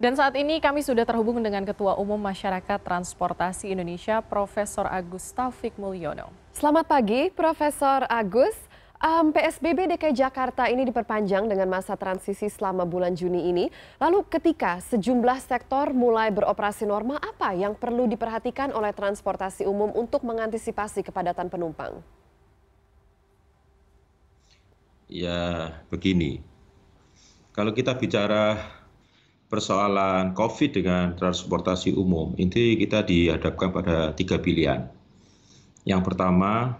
Dan saat ini kami sudah terhubung dengan Ketua Umum Masyarakat Transportasi Indonesia, Profesor Agus Taufik Mulyono. Selamat pagi, Profesor Agus. Um, PSBB DKI Jakarta ini diperpanjang dengan masa transisi selama bulan Juni ini. Lalu ketika sejumlah sektor mulai beroperasi normal, apa yang perlu diperhatikan oleh transportasi umum untuk mengantisipasi kepadatan penumpang? Ya, begini. Kalau kita bicara persoalan COVID dengan transportasi umum, ini kita dihadapkan pada tiga pilihan. Yang pertama,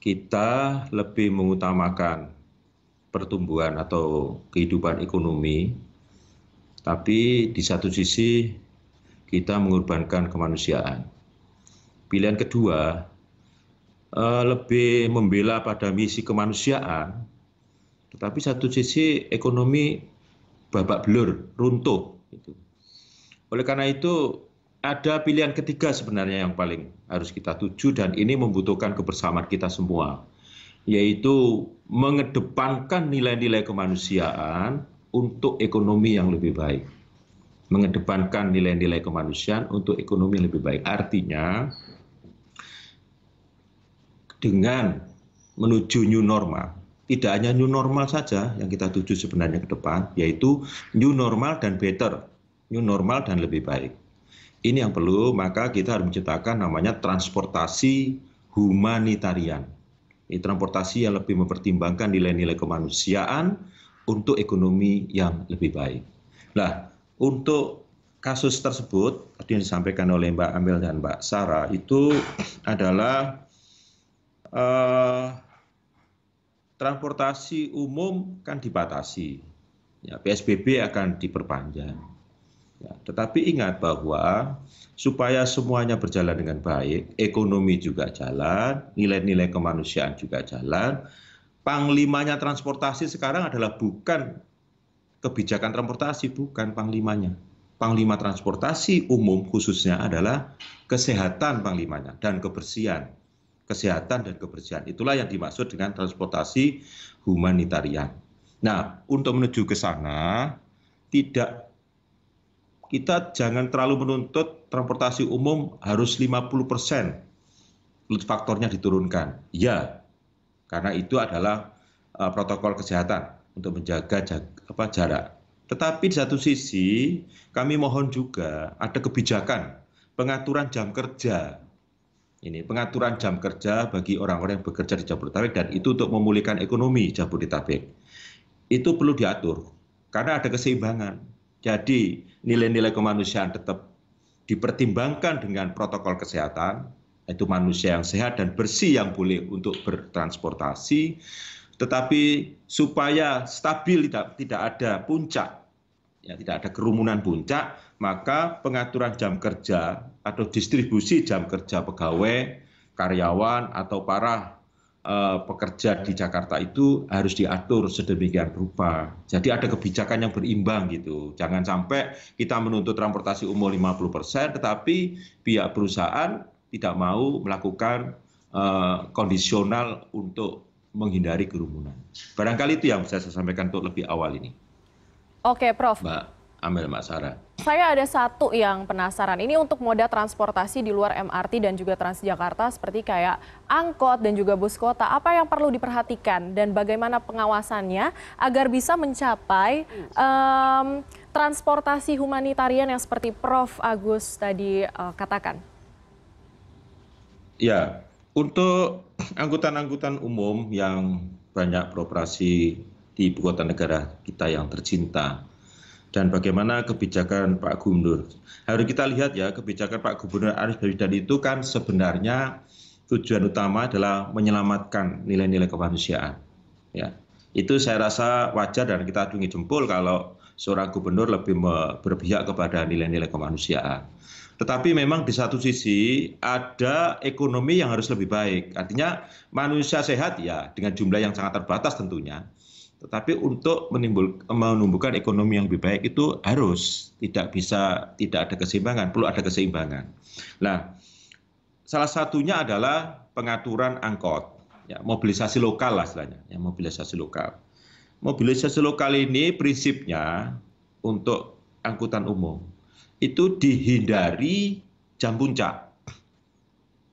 kita lebih mengutamakan pertumbuhan atau kehidupan ekonomi, tapi di satu sisi kita mengorbankan kemanusiaan. Pilihan kedua, eh, lebih membela pada misi kemanusiaan, tetapi satu sisi ekonomi babak belur, runtuh. Gitu. Oleh karena itu ada pilihan ketiga sebenarnya yang paling harus kita tuju dan ini membutuhkan kebersamaan kita semua, yaitu mengedepankan nilai-nilai kemanusiaan untuk ekonomi yang lebih baik. Mengedepankan nilai-nilai kemanusiaan untuk ekonomi yang lebih baik. Artinya dengan menuju new normal, tidak hanya new normal saja yang kita tuju sebenarnya ke depan, yaitu new normal dan better, new normal dan lebih baik. Ini yang perlu, maka kita harus menciptakan namanya transportasi humanitarian. Ini transportasi yang lebih mempertimbangkan nilai-nilai kemanusiaan untuk ekonomi yang lebih baik. Nah, untuk kasus tersebut, tadi yang disampaikan oleh Mbak Amel dan Mbak Sarah, itu adalah uh, transportasi umum kan dibatasi. Ya, PSBB akan diperpanjang. Ya, tetapi ingat bahwa supaya semuanya berjalan dengan baik, ekonomi juga jalan, nilai-nilai kemanusiaan juga jalan, panglimanya transportasi sekarang adalah bukan kebijakan transportasi, bukan panglimanya. Panglima transportasi umum khususnya adalah kesehatan panglimanya dan kebersihan kesehatan dan kebersihan. Itulah yang dimaksud dengan transportasi humanitarian. Nah, untuk menuju ke sana tidak kita jangan terlalu menuntut transportasi umum harus 50% persen faktornya diturunkan. Ya, karena itu adalah uh, protokol kesehatan untuk menjaga jaga, apa, jarak. Tetapi di satu sisi, kami mohon juga ada kebijakan pengaturan jam kerja ini pengaturan jam kerja bagi orang-orang yang bekerja di Jabodetabek dan itu untuk memulihkan ekonomi Jabodetabek. Itu perlu diatur karena ada keseimbangan. Jadi nilai-nilai kemanusiaan tetap dipertimbangkan dengan protokol kesehatan, itu manusia yang sehat dan bersih yang boleh untuk bertransportasi, tetapi supaya stabil tidak tidak ada puncak, ya tidak ada kerumunan puncak, maka pengaturan jam kerja atau distribusi jam kerja pegawai, karyawan atau para uh, pekerja di Jakarta itu harus diatur sedemikian rupa. Jadi ada kebijakan yang berimbang gitu. Jangan sampai kita menuntut transportasi umum 50% persen, tetapi pihak perusahaan tidak mau melakukan uh, kondisional untuk menghindari kerumunan. Barangkali itu yang bisa saya sampaikan untuk lebih awal ini. Oke, Prof. Mbak Amel Mbak Sarah saya ada satu yang penasaran. Ini untuk moda transportasi di luar MRT dan juga Transjakarta seperti kayak angkot dan juga bus kota. Apa yang perlu diperhatikan dan bagaimana pengawasannya agar bisa mencapai um, transportasi humanitarian yang seperti Prof Agus tadi uh, katakan? Ya, untuk angkutan-angkutan umum yang banyak beroperasi di ibu kota negara kita yang tercinta, dan bagaimana kebijakan Pak Gubernur. Harus kita lihat ya kebijakan Pak Gubernur Aris Baswedan itu kan sebenarnya tujuan utama adalah menyelamatkan nilai-nilai kemanusiaan. Ya. Itu saya rasa wajar dan kita tunggu jempol kalau seorang gubernur lebih berpihak kepada nilai-nilai kemanusiaan. Tetapi memang di satu sisi ada ekonomi yang harus lebih baik. Artinya manusia sehat ya dengan jumlah yang sangat terbatas tentunya tetapi untuk menumbuhkan ekonomi yang lebih baik itu harus tidak bisa tidak ada keseimbangan, perlu ada keseimbangan. Nah, salah satunya adalah pengaturan angkot, ya, mobilisasi lokal lah istilahnya, ya, mobilisasi lokal. Mobilisasi lokal ini prinsipnya untuk angkutan umum itu dihindari jam puncak.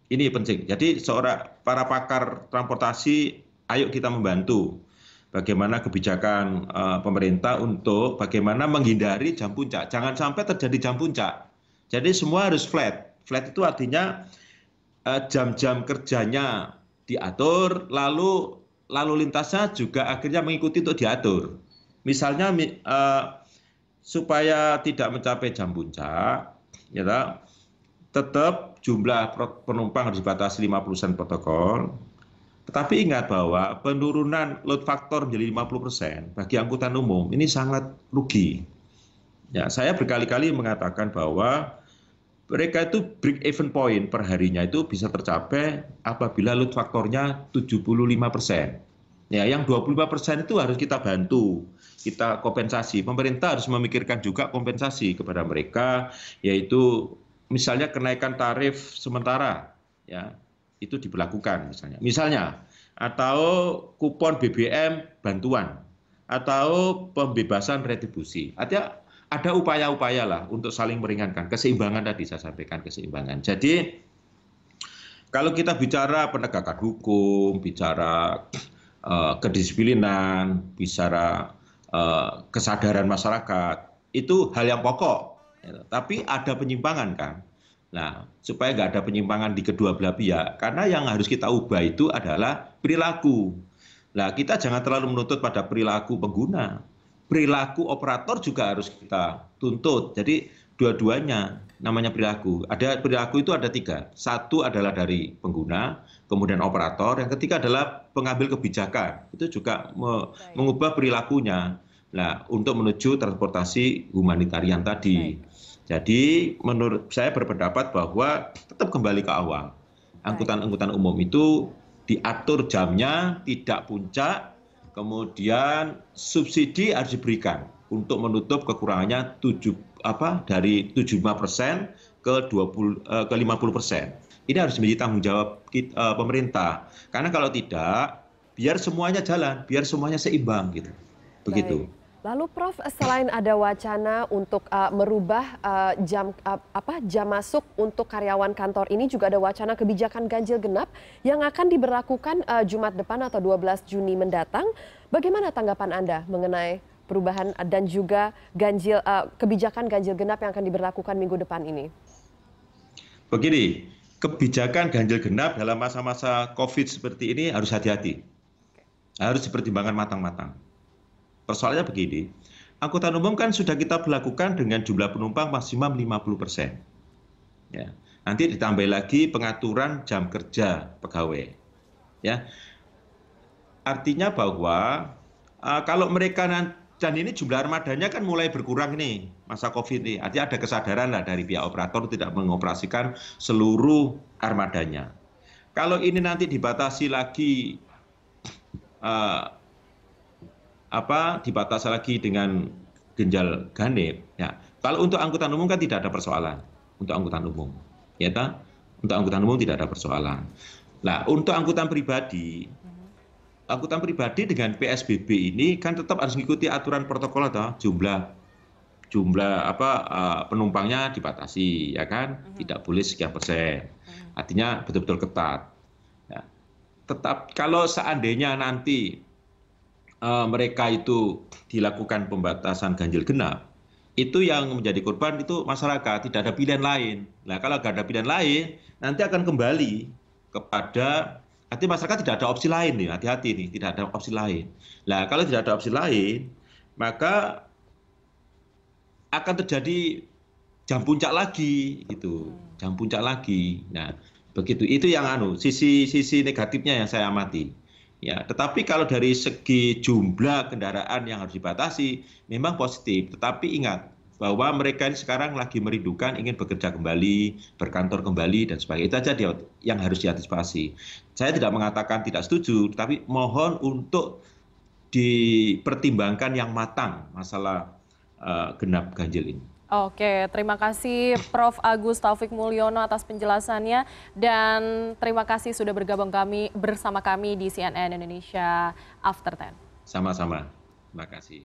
Ini penting. Jadi seorang para pakar transportasi, ayo kita membantu bagaimana kebijakan uh, pemerintah untuk bagaimana menghindari jam puncak. Jangan sampai terjadi jam puncak. Jadi semua harus flat. Flat itu artinya eh, jam-jam uh, kerjanya diatur, lalu lalu lintasnya juga akhirnya mengikuti untuk diatur. Misalnya uh, supaya tidak mencapai jam puncak, ya tak? tetap jumlah penumpang harus dibatasi 50% protokol, tetapi ingat bahwa penurunan load faktor menjadi 50% bagi angkutan umum ini sangat rugi. Ya, saya berkali-kali mengatakan bahwa mereka itu break even point per harinya itu bisa tercapai apabila load faktornya 75%. Ya, yang 25% itu harus kita bantu, kita kompensasi. Pemerintah harus memikirkan juga kompensasi kepada mereka yaitu misalnya kenaikan tarif sementara ya itu diberlakukan misalnya. Misalnya atau kupon BBM bantuan atau pembebasan retribusi. artinya ada upaya-upaya lah untuk saling meringankan keseimbangan tadi saya sampaikan keseimbangan. Jadi kalau kita bicara penegakan hukum, bicara uh, kedisiplinan, bicara uh, kesadaran masyarakat, itu hal yang pokok. Tapi ada penyimpangan kan Nah, supaya nggak ada penyimpangan di kedua belah pihak, karena yang harus kita ubah itu adalah perilaku. Nah, kita jangan terlalu menuntut pada perilaku pengguna. Perilaku operator juga harus kita tuntut. Jadi, dua-duanya namanya perilaku. Ada perilaku itu ada tiga. Satu adalah dari pengguna, kemudian operator. Yang ketiga adalah pengambil kebijakan. Itu juga me mengubah perilakunya. Nah, untuk menuju transportasi humanitarian tadi. Baik. Jadi menurut saya berpendapat bahwa tetap kembali ke awal. Angkutan-angkutan umum itu diatur jamnya, tidak puncak, kemudian subsidi harus diberikan untuk menutup kekurangannya 7 apa dari 75% ke 20 eh, ke 50%. Ini harus menjadi tanggung jawab kita, eh, pemerintah. Karena kalau tidak biar semuanya jalan, biar semuanya seimbang gitu. Begitu. Baik. Lalu Prof, selain ada wacana untuk uh, merubah uh, jam uh, apa jam masuk untuk karyawan kantor ini juga ada wacana kebijakan ganjil genap yang akan diberlakukan uh, Jumat depan atau 12 Juni mendatang. Bagaimana tanggapan Anda mengenai perubahan uh, dan juga ganjil uh, kebijakan ganjil genap yang akan diberlakukan minggu depan ini? Begini, kebijakan ganjil genap dalam masa-masa Covid seperti ini harus hati-hati. Harus dipertimbangkan matang-matang persoalannya begini, angkutan umum kan sudah kita berlakukan dengan jumlah penumpang maksimum 50%. Ya. Nanti ditambah lagi pengaturan jam kerja pegawai. Ya. Artinya bahwa uh, kalau mereka dan ini jumlah armadanya kan mulai berkurang nih masa Covid ini. Artinya ada kesadaran lah dari pihak operator tidak mengoperasikan seluruh armadanya. Kalau ini nanti dibatasi lagi uh, apa dibatasi lagi dengan ginjal ganib. Ya. Kalau untuk angkutan umum kan tidak ada persoalan untuk angkutan umum. Ya ta? Untuk angkutan umum tidak ada persoalan. Nah, untuk angkutan pribadi hmm. angkutan pribadi dengan PSBB ini kan tetap harus mengikuti aturan protokol atau jumlah jumlah apa eh, penumpangnya dibatasi ya kan hmm. tidak boleh sekian persen hmm. artinya betul-betul ketat ya. tetap kalau seandainya nanti Eh, mereka itu dilakukan pembatasan ganjil genap, itu yang menjadi korban itu masyarakat, tidak ada pilihan lain. Nah, kalau tidak ada pilihan lain, nanti akan kembali kepada nanti masyarakat tidak ada opsi lain nih, hati-hati nih, tidak ada opsi lain. Nah, kalau tidak ada opsi lain, maka akan terjadi jam puncak lagi gitu, jam puncak lagi. Nah, begitu. Itu yang anu, sisi sisi negatifnya yang saya amati. Ya, tetapi kalau dari segi jumlah kendaraan yang harus dibatasi memang positif, tetapi ingat bahwa mereka ini sekarang lagi merindukan ingin bekerja kembali, berkantor kembali dan sebagainya. Itu saja yang harus diantisipasi. Saya tidak mengatakan tidak setuju, tapi mohon untuk dipertimbangkan yang matang masalah uh, genap ganjil ini. Oke, terima kasih Prof. Agus Taufik Mulyono atas penjelasannya dan terima kasih sudah bergabung kami bersama kami di CNN Indonesia After Ten. Sama-sama, terima kasih.